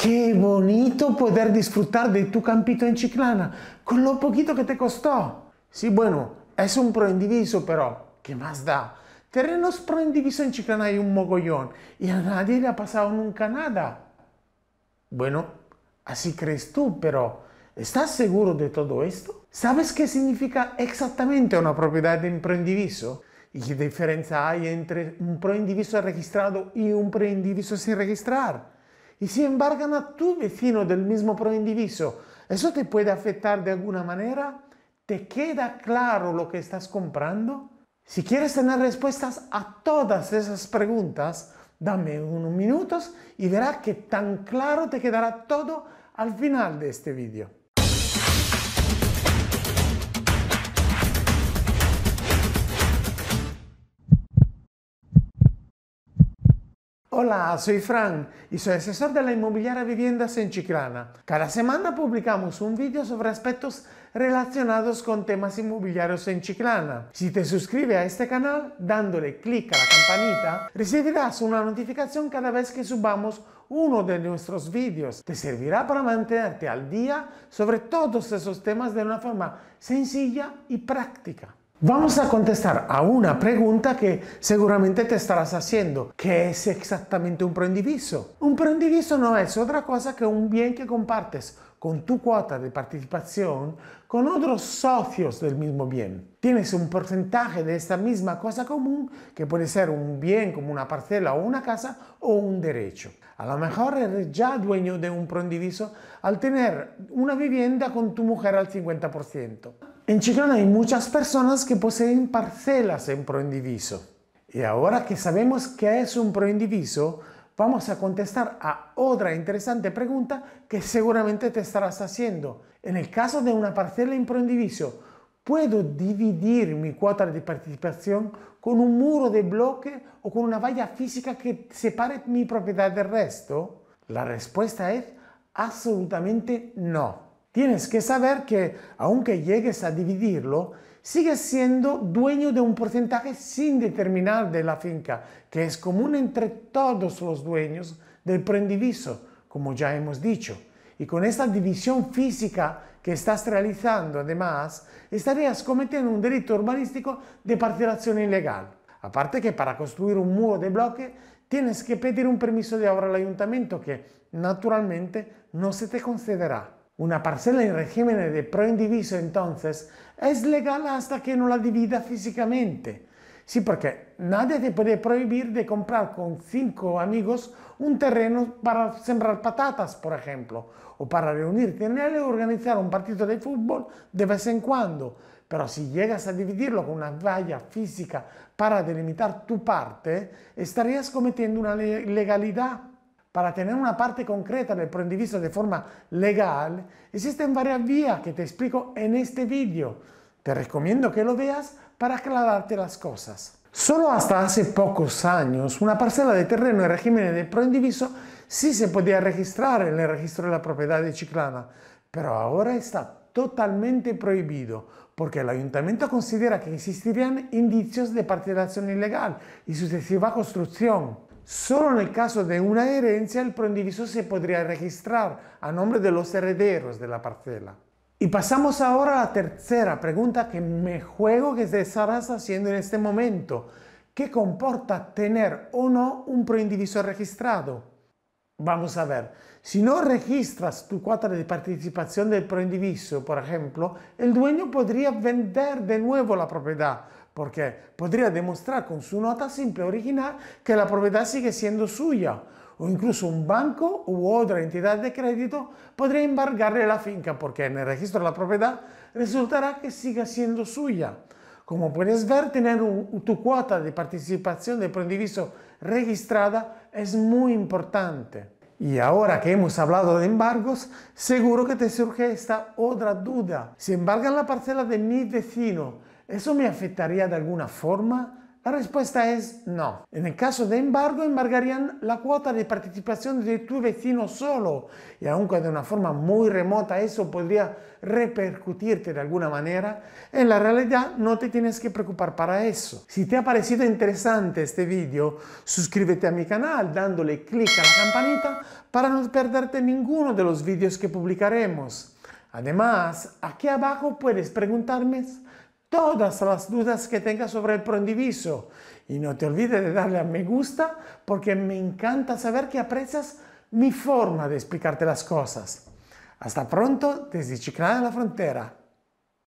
Che bonito poter disfrutar de tu campito in Ciclana, con lo poquito che te costò. Sí, bueno, è un pro indiviso però, che mas da? Terrenos indiviso in Ciclana è un mogollón e a nadie le ha passato nunca nada. Bueno, así crees tú, però, ¿estás seguro di tutto questo? ¿Sabes che significa exactamente una propiedad de un indiviso? ¿Y che differenza hay entre un pro indiviso registrato y un pro indiviso sin registrar? y si embargan a tu vecino del mismo proindiviso, ¿eso te puede afectar de alguna manera? ¿Te queda claro lo que estás comprando? Si quieres tener respuestas a todas esas preguntas, dame unos minutos y verás que tan claro te quedará todo al final de este vídeo. Hola, soy Fran y soy asesor de la inmobiliaria Viviendas en Chiclana. Cada semana publicamos un vídeo sobre aspectos relacionados con temas inmobiliarios en Chiclana. Si te suscribes a este canal dándole clic a la campanita, recibirás una notificación cada vez que subamos uno de nuestros vídeos. Te servirá para mantenerte al día sobre todos esos temas de una forma sencilla y práctica. Vamos a contestar a una pregunta que seguramente te estarás haciendo. ¿Qué es exactamente un indiviso Un prediviso no es otra cosa que un bien que compartes con tu cuota de participación con otros socios del mismo bien. Tienes un porcentaje de esta misma cosa común que puede ser un bien como una parcela o una casa o un derecho. A lo mejor eres ya dueño de un indiviso al tener una vivienda con tu mujer al 50%. En Chiclana hay muchas personas que poseen parcelas en Proindiviso. Y ahora que sabemos qué es un Proindiviso, vamos a contestar a otra interesante pregunta que seguramente te estarás haciendo. En el caso de una parcela en Proindiviso, ¿puedo dividir mi cuota de participación con un muro de bloque o con una valla física que separe mi propiedad del resto? La respuesta es absolutamente no. Tienes que saber que, aunque llegues a dividirlo, sigues siendo dueño de un porcentaje sin determinar de la finca, que es común entre todos los dueños del prendiviso, como ya hemos dicho. Y con esta división física que estás realizando, además, estarías cometiendo un delito urbanístico de partilación ilegal. Aparte que para construir un muro de bloque tienes que pedir un permiso de obra al ayuntamiento que, naturalmente, no se te concederá. Una parcela en régimen de pro indiviso entonces es legal hasta que no la divida físicamente. Sí, porque nadie te puede prohibir de comprar con cinco amigos un terreno para sembrar patatas, por ejemplo, o para reunirte en él y organizar un partido de fútbol de vez en cuando. Pero si llegas a dividirlo con una valla física para delimitar tu parte, estarías cometiendo una ilegalidad para tener una parte concreta del proindiviso de forma legal, existen varias vías que te explico en este vídeo. Te recomiendo que lo veas para aclararte las cosas. Solo hasta hace pocos años una parcela de terreno en régimen de proindiviso sí se podía registrar en el registro de la propiedad de Chiclana, pero ahora está totalmente prohibido porque el ayuntamiento considera que existirían indicios de partidación ilegal y sucesiva construcción. Solo en el caso de una herencia el proindiviso se podría registrar a nombre de los herederos de la parcela. Y pasamos ahora a la tercera pregunta que me juego que estarás haciendo en este momento. ¿Qué comporta tener o no un proindiviso registrado? Vamos a ver, si no registras tu cuota de participación del proindiviso, por ejemplo, el dueño podría vender de nuevo la propiedad porque podría demostrar con su nota simple original que la propiedad sigue siendo suya, o incluso un banco u otra entidad de crédito podría embargarle la finca porque en el registro de la propiedad resultará que siga siendo suya. Como puedes ver, tener tu cuota de participación de prodiviso registrada es muy importante. Y ahora que hemos hablado de embargos, seguro que te surge esta otra duda. Si embargan la parcela de mi vecino, ¿Eso me afectaría de alguna forma? La respuesta es no. En el caso de embargo, embargarían la cuota de participación de tu vecino solo, y aunque de una forma muy remota eso podría repercutirte de alguna manera, en la realidad no te tienes que preocupar para eso. Si te ha parecido interesante este vídeo, suscríbete a mi canal dándole clic a la campanita para no perderte ninguno de los vídeos que publicaremos. Además, aquí abajo puedes preguntarme todas las dudas que tengas sobre el prondiviso. Y no te olvides de darle a me gusta porque me encanta saber que aprecias mi forma de explicarte las cosas. Hasta pronto desde Chiclana de la Frontera.